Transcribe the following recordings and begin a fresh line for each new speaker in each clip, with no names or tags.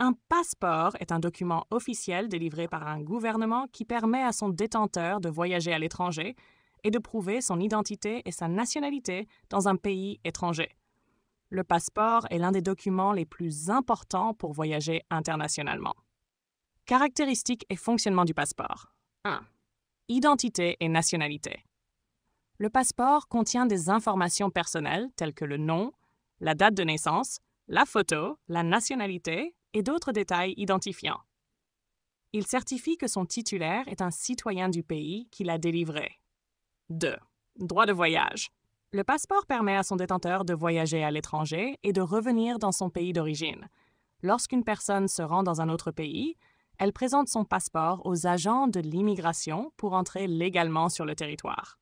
Un passeport est un document officiel délivré par un gouvernement qui permet à son détenteur de voyager à l'étranger et de prouver son identité et sa nationalité dans un pays étranger. Le passeport est l'un des documents les plus importants pour voyager internationalement. Caractéristiques et fonctionnement du passeport. 1. Identité et nationalité. Le passeport contient des informations personnelles telles que le nom, la date de naissance, la photo, la nationalité, et d'autres détails identifiants. Il certifie que son titulaire est un citoyen du pays qui l'a délivré. 2. Droit de voyage. Le passeport permet à son détenteur de voyager à l'étranger et de revenir dans son pays d'origine. Lorsqu'une personne se rend dans un autre pays, elle présente son passeport aux agents de l'immigration pour entrer légalement sur le territoire.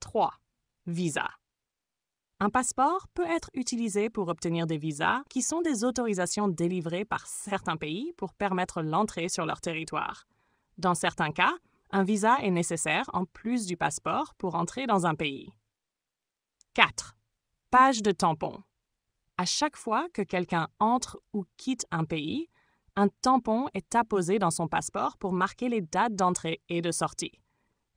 3. Visa. Un passeport peut être utilisé pour obtenir des visas, qui sont des autorisations délivrées par certains pays pour permettre l'entrée sur leur territoire. Dans certains cas, un visa est nécessaire en plus du passeport pour entrer dans un pays. 4. Page de tampon. À chaque fois que quelqu'un entre ou quitte un pays, un tampon est apposé dans son passeport pour marquer les dates d'entrée et de sortie.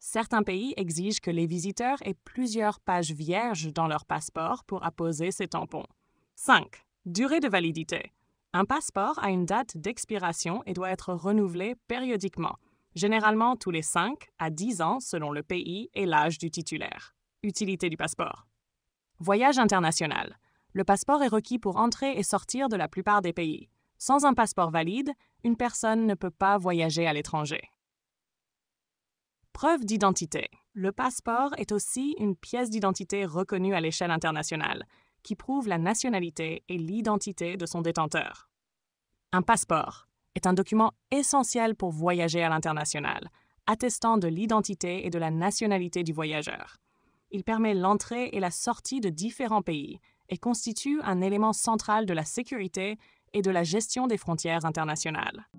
Certains pays exigent que les visiteurs aient plusieurs pages vierges dans leur passeport pour apposer ces tampons. 5. Durée de validité. Un passeport a une date d'expiration et doit être renouvelé périodiquement, généralement tous les 5 à 10 ans selon le pays et l'âge du titulaire. Utilité du passeport. Voyage international. Le passeport est requis pour entrer et sortir de la plupart des pays. Sans un passeport valide, une personne ne peut pas voyager à l'étranger preuve d'identité. Le passeport est aussi une pièce d'identité reconnue à l'échelle internationale, qui prouve la nationalité et l'identité de son détenteur. Un passeport est un document essentiel pour voyager à l'international, attestant de l'identité et de la nationalité du voyageur. Il permet l'entrée et la sortie de différents pays et constitue un élément central de la sécurité et de la gestion des frontières internationales.